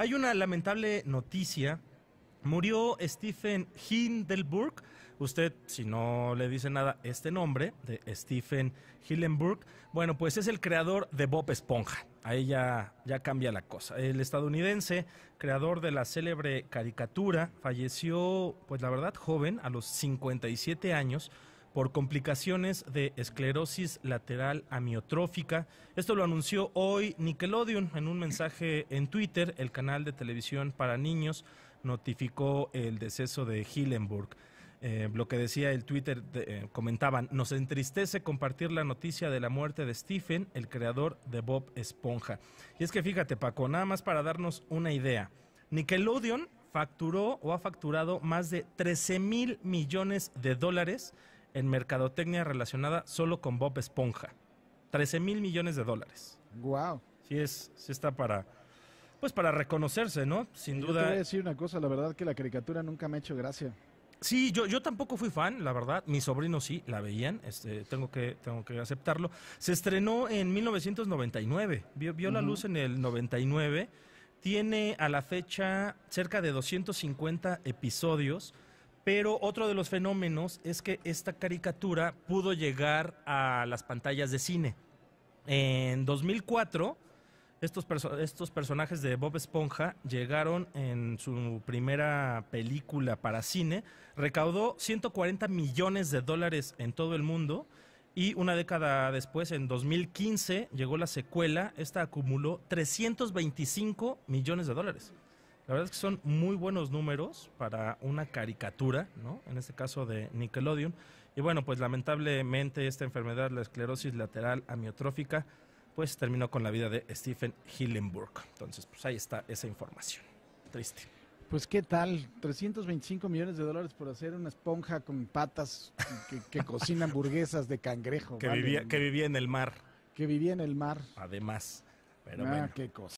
Hay una lamentable noticia. Murió Stephen Hindenburg. Usted, si no le dice nada este nombre, de Stephen Hillenburg, bueno, pues es el creador de Bob Esponja. Ahí ya, ya cambia la cosa. El estadounidense, creador de la célebre caricatura, falleció, pues la verdad, joven, a los 57 años por complicaciones de esclerosis lateral amiotrófica. Esto lo anunció hoy Nickelodeon en un mensaje en Twitter. El canal de televisión para niños notificó el deceso de Hillenburg. Eh, lo que decía el Twitter, eh, comentaban, nos entristece compartir la noticia de la muerte de Stephen, el creador de Bob Esponja. Y es que fíjate, Paco, nada más para darnos una idea. Nickelodeon facturó o ha facturado más de 13 mil millones de dólares en mercadotecnia relacionada solo con Bob Esponja. 13 mil millones de dólares. Wow. Sí es, está para, pues para reconocerse, ¿no? Sin duda. Yo te voy a decir una cosa, la verdad que la caricatura nunca me ha hecho gracia. Sí, yo, yo tampoco fui fan, la verdad. Mis sobrinos sí la veían, este, tengo, que, tengo que aceptarlo. Se estrenó en 1999, vio, la luz en el 99. Tiene a la fecha cerca de 250 episodios pero otro de los fenómenos es que esta caricatura pudo llegar a las pantallas de cine. En 2004, estos, personajes de Bob Esponja llegaron en su primera película para cine, recaudó 140 millones de dólares en todo el mundo y una década después, en 2015, llegó la secuela, esta acumuló 325 millones de dólares. La verdad es que son muy buenos números para una caricatura, ¿no? En este caso de Nickelodeon. Y bueno, pues lamentablemente esta enfermedad, la esclerosis lateral amiotrófica, pues terminó con la vida de Stephen Hillenburg. Entonces, pues ahí está esa información. Triste. Pues qué tal, 325 millones de dólares por hacer una esponja con patas que, cocina hamburguesas de cangrejo. Que, vivía, que vivía en el mar. Que vivía en el mar. Además. Pero ah, qué cosa.